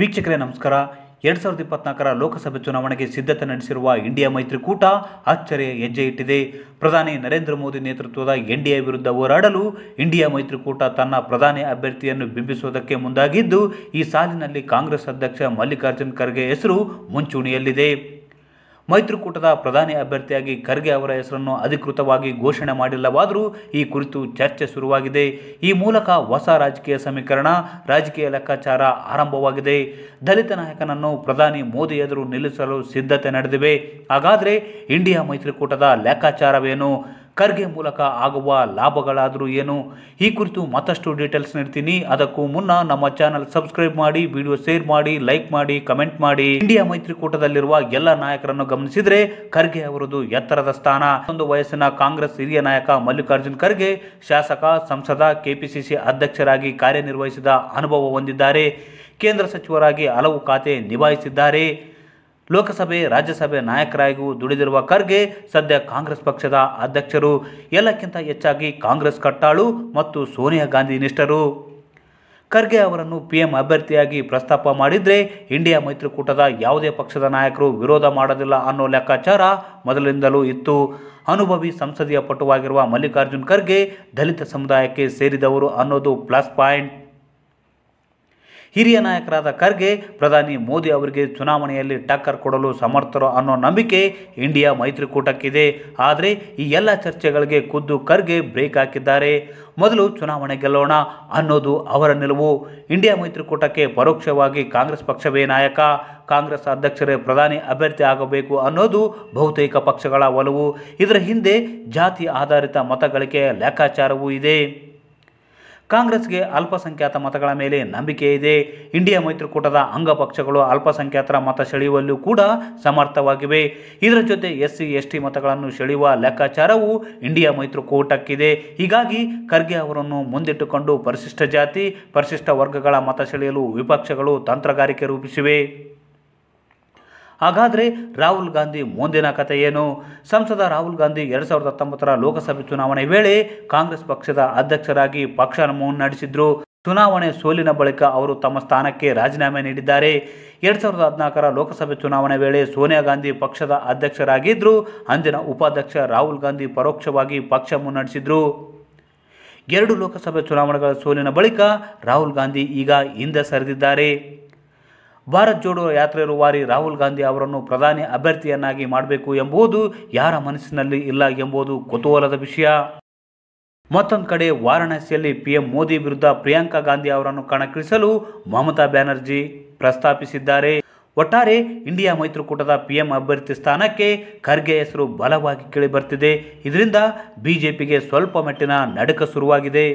ವೀಕ್ಷಕರೇ ನಮಸ್ಕಾರ ಎರಡ್ ಸಾವಿರದ ಇಪ್ಪತ್ನಾಲ್ಕರ ಲೋಕಸಭೆ ಚುನಾವಣೆಗೆ ಸಿದ್ಧತೆ ನಡೆಸಿರುವ ಇಂಡಿಯಾ ಮೈತ್ರಿಕೂಟ ಆಶ್ಚರ್ಯ ಹೆಜ್ಜೆ ಇಟ್ಟಿದೆ ಪ್ರಧಾನಿ ನರೇಂದ್ರ ಮೋದಿ ನೇತೃತ್ವದ ಎನ್ಡಿಎ ವಿರುದ್ಧ ಹೋರಾಡಲು ಇಂಡಿಯಾ ಮೈತ್ರಿಕೂಟ ತನ್ನ ಪ್ರಧಾನಿ ಅಭ್ಯರ್ಥಿಯನ್ನು ಬಿಂಬಿಸುವುದಕ್ಕೆ ಮುಂದಾಗಿದ್ದು ಈ ಸಾಲಿನಲ್ಲಿ ಕಾಂಗ್ರೆಸ್ ಅಧ್ಯಕ್ಷ ಮಲ್ಲಿಕಾರ್ಜುನ್ ಖರ್ಗೆ ಹೆಸರು ಮುಂಚೂಣಿಯಲ್ಲಿದೆ ಮೈತ್ರಿಕೂಟದ ಪ್ರಧಾನಿ ಅಭ್ಯರ್ಥಿಯಾಗಿ ಖರ್ಗೆ ಅವರ ಹೆಸರನ್ನು ಅಧಿಕೃತವಾಗಿ ಘೋಷಣೆ ಮಾಡಿಲ್ಲವಾದರೂ ಈ ಕುರಿತು ಚರ್ಚೆ ಶುರುವಾಗಿದೆ ಈ ಮೂಲಕ ಹೊಸ ರಾಜಕೀಯ ಸಮೀಕರಣ ರಾಜಕೀಯ ಲೆಕ್ಕಾಚಾರ ಆರಂಭವಾಗಿದೆ ದಲಿತ ನಾಯಕನನ್ನು ಪ್ರಧಾನಿ ಮೋದಿ ಎದುರು ನಿಲ್ಲಿಸಲು ಸಿದ್ಧತೆ ನಡೆದಿವೆ ಹಾಗಾದರೆ ಇಂಡಿಯಾ ಮೈತ್ರಿಕೂಟದ ಲೆಕ್ಕಾಚಾರವೇನು ಖರ್ಗೆ ಮೂಲಕ ಆಗುವ ಲಾಭಗಳಾದರೂ ಏನು ಈ ಕುರಿತು ಮತ್ತಷ್ಟು ಡೀಟೇಲ್ಸ್ ನೀಡ್ತೀನಿ ಅದಕ್ಕೂ ಮುನ್ನ ನಮ್ಮ ಚಾನಲ್ ಸಬ್ಸ್ಕ್ರೈಬ್ ಮಾಡಿ ವಿಡಿಯೋ ಶೇರ್ ಮಾಡಿ ಲೈಕ್ ಮಾಡಿ ಕಮೆಂಟ್ ಮಾಡಿ ಇಂಡಿಯಾ ಮೈತ್ರಿಕೂಟದಲ್ಲಿರುವ ಎಲ್ಲ ನಾಯಕರನ್ನು ಗಮನಿಸಿದರೆ ಖರ್ಗೆ ಅವರದು ಎತ್ತರದ ಸ್ಥಾನ ಒಂದು ವಯಸ್ಸಿನ ಕಾಂಗ್ರೆಸ್ ಹಿರಿಯ ನಾಯಕ ಮಲ್ಲಿಕಾರ್ಜುನ್ ಖರ್ಗೆ ಶಾಸಕ ಸಂಸದ ಕೆಪಿಸಿಸಿ ಅಧ್ಯಕ್ಷರಾಗಿ ಕಾರ್ಯನಿರ್ವಹಿಸಿದ ಅನುಭವ ಹೊಂದಿದ್ದಾರೆ ಕೇಂದ್ರ ಸಚಿವರಾಗಿ ಹಲವು ಖಾತೆ ನಿಭಾಯಿಸಿದ್ದಾರೆ ಲೋಕಸಭೆ ರಾಜ್ಯಸಭೆ ನಾಯಕರಾಗಿಯೂ ದುಡಿದಿರುವ ಖರ್ಗೆ ಸದ್ಯ ಕಾಂಗ್ರೆಸ್ ಪಕ್ಷದ ಅಧ್ಯಕ್ಷರು ಎಲ್ಲಕ್ಕಿಂತ ಹೆಚ್ಚಾಗಿ ಕಾಂಗ್ರೆಸ್ ಕಟ್ಟಾಳು ಮತ್ತು ಸೋನಿಯಾ ಗಾಂಧಿ ನಿಷ್ಠರು ಖರ್ಗೆ ಅವರನ್ನು ಪಿಎಂ ಅಭ್ಯರ್ಥಿಯಾಗಿ ಪ್ರಸ್ತಾಪ ಮಾಡಿದರೆ ಇಂಡಿಯಾ ಮೈತ್ರಿಕೂಟದ ಯಾವುದೇ ಪಕ್ಷದ ನಾಯಕರು ವಿರೋಧ ಮಾಡೋದಿಲ್ಲ ಅನ್ನೋ ಲೆಕ್ಕಾಚಾರ ಮೊದಲಿಂದಲೂ ಇತ್ತು ಅನುಭವಿ ಸಂಸದೀಯ ಪಟುವಾಗಿರುವ ಮಲ್ಲಿಕಾರ್ಜುನ್ ಖರ್ಗೆ ದಲಿತ ಸಮುದಾಯಕ್ಕೆ ಸೇರಿದವರು ಅನ್ನೋದು ಪ್ಲಸ್ ಪಾಯಿಂಟ್ ಹಿರಿಯ ನಾಯಕರಾದ ಖರ್ಗೆ ಪ್ರಧಾನಿ ಮೋದಿ ಅವರಿಗೆ ಚುನಾವಣೆಯಲ್ಲಿ ಟಕ್ಕರ್ ಕೊಡಲು ಸಮರ್ಥರು ಅನ್ನೋ ನಂಬಿಕೆ ಇಂಡಿಯಾ ಮೈತ್ರಿಕೂಟಕ್ಕಿದೆ ಆದರೆ ಈ ಎಲ್ಲ ಚರ್ಚೆಗಳಿಗೆ ಖುದ್ದು ಖರ್ಗೆ ಬ್ರೇಕ್ ಹಾಕಿದ್ದಾರೆ ಮೊದಲು ಚುನಾವಣೆ ಗೆಲ್ಲೋಣ ಅನ್ನೋದು ಅವರ ನಿಲುವು ಇಂಡಿಯಾ ಮೈತ್ರಿಕೂಟಕ್ಕೆ ಪರೋಕ್ಷವಾಗಿ ಕಾಂಗ್ರೆಸ್ ಪಕ್ಷವೇ ನಾಯಕ ಕಾಂಗ್ರೆಸ್ ಅಧ್ಯಕ್ಷರೇ ಪ್ರಧಾನಿ ಅಭ್ಯರ್ಥಿ ಆಗಬೇಕು ಅನ್ನೋದು ಬಹುತೇಕ ಪಕ್ಷಗಳ ಒಲವು ಇದರ ಹಿಂದೆ ಜಾತಿ ಆಧಾರಿತ ಮತಗಳಿಕೆಯ ಲೆಕ್ಕಾಚಾರವೂ ಇದೆ ಕಾಂಗ್ರೆಸ್ಗೆ ಅಲ್ಪಸಂಖ್ಯಾತ ಮತಗಳ ಮೇಲೆ ನಂಬಿಕೆ ಇದೆ ಇಂಡಿಯಾ ಮೈತ್ರಿಕೂಟದ ಅಂಗಪಕ್ಷಗಳು ಅಲ್ಪಸಂಖ್ಯಾತರ ಮತ ಸೆಳೆಯುವಲ್ಲೂ ಕೂಡ ಸಮರ್ಥವಾಗಿವೆ ಇದರ ಜೊತೆ ಎಸ್ ಸಿ ಎಸ್ ಟಿ ಮತಗಳನ್ನು ಸೆಳೆಯುವ ಲೆಕ್ಕಾಚಾರವು ಇಂಡಿಯಾ ಮೈತ್ರಿಕೂಟಕ್ಕಿದೆ ಹೀಗಾಗಿ ಖರ್ಗೆ ಅವರನ್ನು ಮುಂದಿಟ್ಟುಕೊಂಡು ಪರಿಶಿಷ್ಟ ಜಾತಿ ಪರಿಶಿಷ್ಟ ವರ್ಗಗಳ ಮತ ಸೆಳೆಯಲು ವಿಪಕ್ಷಗಳು ತಂತ್ರಗಾರಿಕೆ ರೂಪಿಸಿವೆ ಹಾಗಾದರೆ ರಾಹುಲ್ ಗಾಂಧಿ ಮುಂದಿನ ಕಥೆ ಏನು ಸಂಸದ ರಾಹುಲ್ ಗಾಂಧಿ ಎರಡು ಸಾವಿರದ ಹತ್ತೊಂಬತ್ತರ ಲೋಕಸಭೆ ಚುನಾವಣೆ ವೇಳೆ ಕಾಂಗ್ರೆಸ್ ಪಕ್ಷದ ಅಧ್ಯಕ್ಷರಾಗಿ ಪಕ್ಷ ಮುನ್ನಡೆಸಿದ್ರು ಚುನಾವಣೆ ಸೋಲಿನ ಬಳಿಕ ಅವರು ತಮ್ಮ ಸ್ಥಾನಕ್ಕೆ ರಾಜೀನಾಮೆ ನೀಡಿದ್ದಾರೆ ಎರಡು ಸಾವಿರದ ಹದಿನಾಲ್ಕರ ಲೋಕಸಭೆ ಚುನಾವಣೆ ವೇಳೆ ಸೋನಿಯಾ ಗಾಂಧಿ ಪಕ್ಷದ ಅಧ್ಯಕ್ಷರಾಗಿದ್ದರು ಅಂದಿನ ಉಪಾಧ್ಯಕ್ಷ ರಾಹುಲ್ ಗಾಂಧಿ ಪರೋಕ್ಷವಾಗಿ ಪಕ್ಷ ಮುನ್ನಡೆಸಿದ್ರು ಎರಡು ಲೋಕಸಭೆ ಚುನಾವಣೆಗಳ ಸೋಲಿನ ಬಳಿಕ ರಾಹುಲ್ ಗಾಂಧಿ ಈಗ ಹಿಂದೆ ಸರಿದಿದ್ದಾರೆ ಭಾರತ್ ಜೋಡೋ ಯಾತ್ರೆ ರೂವಾರಿ ರಾಹುಲ್ ಗಾಂಧಿ ಅವರನ್ನು ಪ್ರಧಾನಿ ಅಭ್ಯರ್ಥಿಯನ್ನಾಗಿ ಮಾಡಬೇಕು ಎಂಬುದು ಯಾರ ಮನಸ್ಸಿನಲ್ಲಿ ಇಲ್ಲ ಎಂಬುದು ಕುತೂಹಲದ ವಿಷಯ ಮತ್ತೊಂದು ಕಡೆ ವಾರಾಣಸಿಯಲ್ಲಿ ಪಿಎಂ ಮೋದಿ ವಿರುದ್ಧ ಪ್ರಿಯಾಂಕಾ ಗಾಂಧಿ ಅವರನ್ನು ಕಣಕ್ಕಿಳಿಸಲು ಮಮತಾ ಬ್ಯಾನರ್ಜಿ ಪ್ರಸ್ತಾಪಿಸಿದ್ದಾರೆ ಒಟ್ಟಾರೆ ಇಂಡಿಯಾ ಮೈತ್ರಿಕೂಟದ ಪಿಎಂ ಅಭ್ಯರ್ಥಿ ಸ್ಥಾನಕ್ಕೆ ಖರ್ಗೆ ಹೆಸರು ಬಲವಾಗಿ ಕೇಳಿಬರ್ತಿದೆ ಇದರಿಂದ ಬಿಜೆಪಿಗೆ ಸ್ವಲ್ಪ ಮಟ್ಟಿನ ನಡುಕ ಶುರುವಾಗಿದೆ